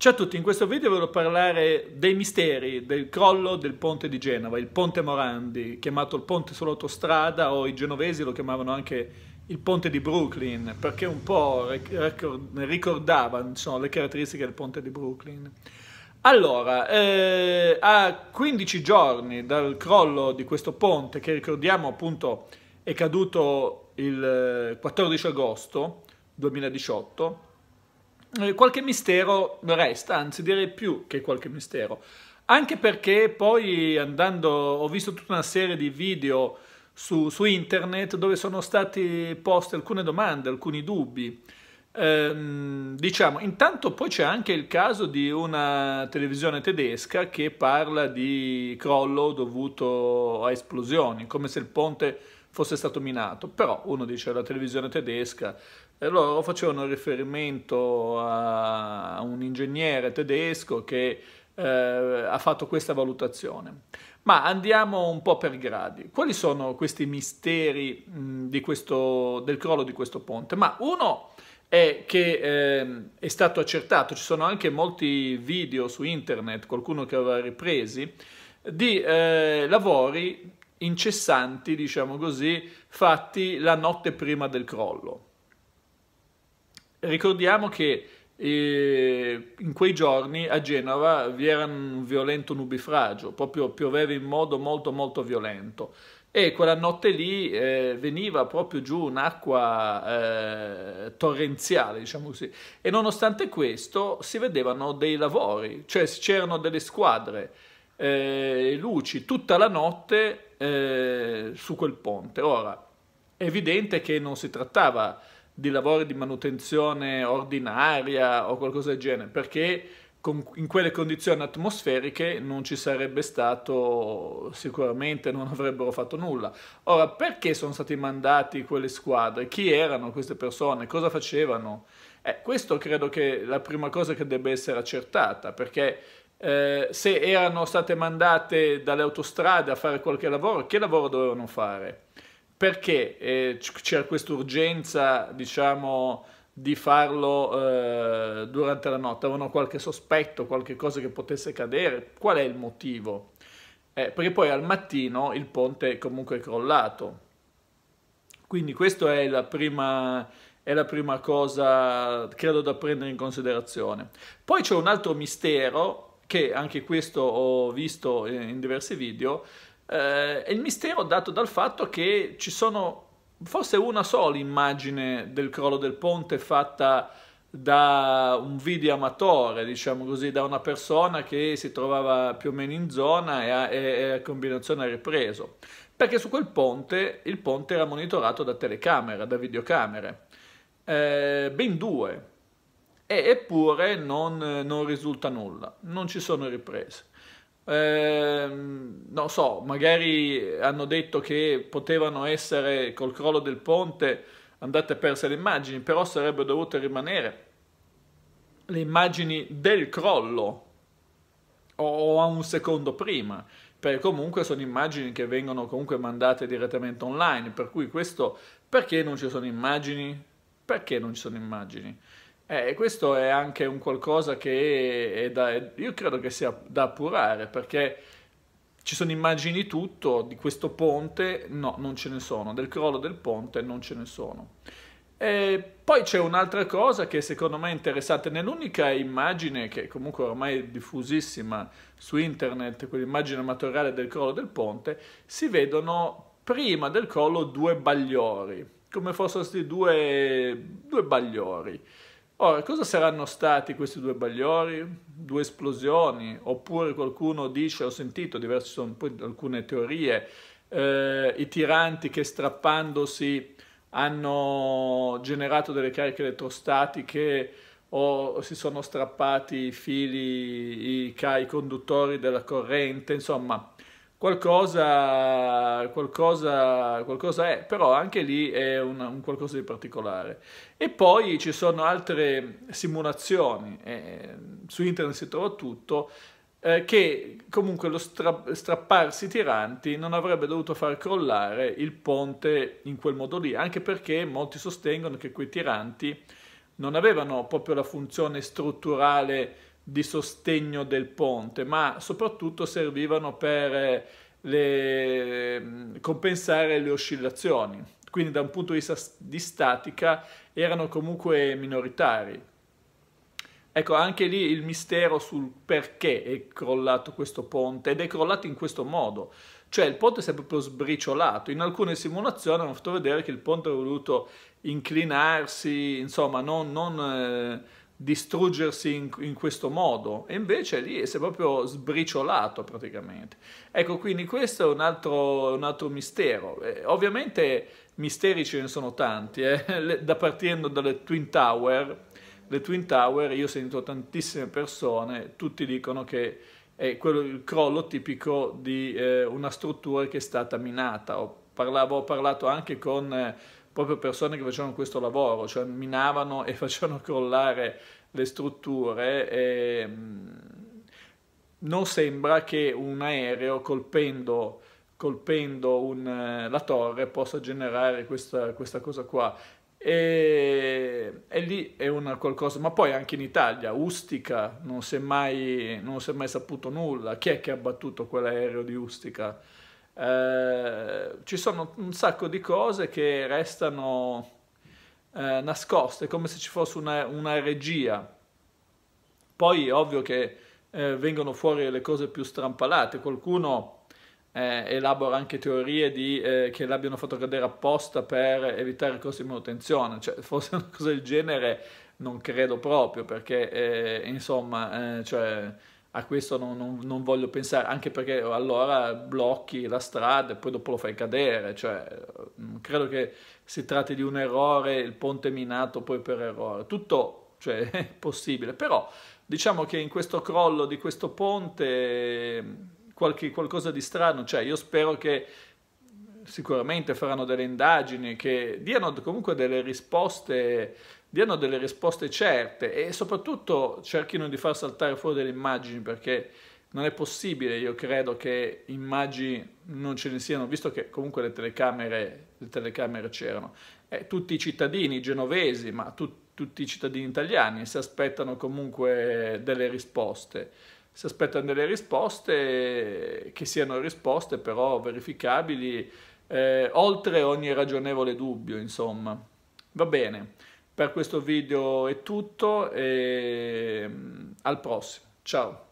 Ciao a tutti, in questo video voglio parlare dei misteri del crollo del ponte di Genova, il ponte Morandi, chiamato il ponte sull'autostrada o i genovesi lo chiamavano anche il ponte di Brooklyn, perché un po' ricordava insomma, le caratteristiche del ponte di Brooklyn. Allora, eh, a 15 giorni dal crollo di questo ponte, che ricordiamo appunto è caduto il 14 eh, agosto 2018, eh, qualche mistero resta, anzi direi più che qualche mistero. Anche perché poi andando, ho visto tutta una serie di video su, su internet dove sono stati poste alcune domande, alcuni dubbi. Ehm, diciamo, intanto poi c'è anche il caso di una televisione tedesca che parla di crollo dovuto a esplosioni, come se il ponte fosse stato minato. Però uno dice la televisione tedesca, e loro facevano riferimento a un ingegnere tedesco che eh, ha fatto questa valutazione. Ma andiamo un po' per gradi. Quali sono questi misteri mh, questo, del crollo di questo ponte? Ma uno è che eh, è stato accertato, ci sono anche molti video su internet, qualcuno che aveva ripresi, di eh, lavori incessanti, diciamo così, fatti la notte prima del crollo. Ricordiamo che e eh, in quei giorni a Genova vi era un violento nubifragio, proprio pioveva in modo molto molto violento e quella notte lì eh, veniva proprio giù un'acqua eh, torrenziale, diciamo così, e nonostante questo si vedevano dei lavori, cioè c'erano delle squadre, eh, luci tutta la notte eh, su quel ponte. Ora, è evidente che non si trattava di lavori di manutenzione ordinaria o qualcosa del genere, perché con, in quelle condizioni atmosferiche non ci sarebbe stato, sicuramente non avrebbero fatto nulla. Ora, perché sono stati mandati quelle squadre? Chi erano queste persone? Cosa facevano? Eh, questo credo che la prima cosa che debba essere accertata, perché eh, se erano state mandate dalle autostrade a fare qualche lavoro, che lavoro dovevano fare? perché eh, c'era questa urgenza, diciamo, di farlo eh, durante la notte? Avevano qualche sospetto, qualche cosa che potesse cadere? Qual è il motivo? Eh, perché poi al mattino il ponte è comunque crollato. Quindi questa è la prima, è la prima cosa, credo, da prendere in considerazione. Poi c'è un altro mistero, che anche questo ho visto eh, in diversi video, eh, è il mistero dato dal fatto che ci sono forse una sola immagine del crollo del ponte fatta da un video amatore, diciamo così, da una persona che si trovava più o meno in zona e a, e a combinazione ha ripreso. Perché su quel ponte il ponte era monitorato da telecamere, da videocamere, eh, ben due, e, eppure non, non risulta nulla, non ci sono riprese. Eh, non so, magari hanno detto che potevano essere col crollo del ponte andate perse le immagini, però sarebbero dovute rimanere le immagini del crollo o a un secondo prima, perché comunque sono immagini che vengono comunque mandate direttamente online, per cui questo perché non ci sono immagini? Perché non ci sono immagini? Eh, questo è anche un qualcosa che è da, io credo che sia da appurare perché ci sono immagini tutto di questo ponte, no, non ce ne sono, del crollo del ponte non ce ne sono. E poi c'è un'altra cosa che secondo me è interessante, nell'unica immagine che comunque ormai è diffusissima su internet, quell'immagine amatoriale del crollo del ponte, si vedono prima del crollo due bagliori, come fossero stati due, due bagliori. Ora, oh, cosa saranno stati questi due bagliori? Due esplosioni? Oppure qualcuno dice, ho sentito diverse, alcune teorie, eh, i tiranti che strappandosi hanno generato delle cariche elettrostatiche o si sono strappati i fili, i, i conduttori della corrente, insomma Qualcosa, qualcosa, qualcosa, è, però anche lì è un, un, qualcosa di particolare. E poi ci sono altre simulazioni, eh, su internet si trova tutto, eh, che comunque lo stra strapparsi tiranti non avrebbe dovuto far crollare il ponte in quel modo lì, anche perché molti sostengono che quei tiranti non avevano proprio la funzione strutturale di sostegno del ponte, ma soprattutto servivano per eh, le, compensare le oscillazioni. Quindi da un punto di vista di statica erano comunque minoritari. Ecco, anche lì il mistero sul perché è crollato questo ponte ed è crollato in questo modo. Cioè il ponte si è proprio sbriciolato. In alcune simulazioni hanno fatto vedere che il ponte ha voluto inclinarsi, insomma, non, non eh, distruggersi in, in, questo modo e invece lì si è proprio sbriciolato praticamente. Ecco, quindi questo è un altro, un altro mistero. Eh, ovviamente misteri ce ne sono tanti, eh? da partendo dalle Twin Tower. Le Twin Tower, io ho sentito tantissime persone, tutti dicono che è quello, il crollo tipico di eh, una struttura che è stata minata. Ho, parlavo, ho parlato anche con eh, proprio persone che facevano questo lavoro, cioè minavano e facevano crollare le strutture. E, mm, non sembra che un aereo colpendo colpendo un, eh, la torre possa generare questa, questa cosa qua. E, e, lì è una qualcosa, ma poi anche in Italia, Ustica, non si, è mai, non si è mai saputo nulla, chi è che ha battuto quell'aereo di Ustica? Eh, ci sono un sacco di cose che restano eh, nascoste, come se ci fosse una, una regia. Poi è ovvio che eh, vengono fuori le cose più strampalate, qualcuno eh, elabora anche teorie di, eh, che l'abbiano fatto cadere apposta per evitare costi di manutenzione, cioè forse una cosa del genere non credo proprio perché insomma... Cioè, a questo non, non, non, voglio pensare, anche perché allora blocchi la strada e poi dopo lo fai cadere, cioè mm, credo che si tratti di un errore, il ponte minato poi per errore, tutto cioè, è possibile, però diciamo che in questo crollo di questo ponte mm, qualche, qualcosa di strano, cioè io spero che sicuramente faranno delle indagini che diano comunque delle risposte, diano delle risposte certe e soprattutto cerchino di far saltare fuori delle immagini perché non è possibile, io credo che immagini non ce ne siano, visto che comunque le telecamere, le telecamere c'erano. Eh, tutti i cittadini genovesi, ma tu, tutti i cittadini italiani si aspettano comunque delle risposte. Si aspettano delle risposte che siano risposte però verificabili eh, oltre ogni ragionevole dubbio, insomma. Va bene, per questo video è tutto e mm, al prossimo. Ciao!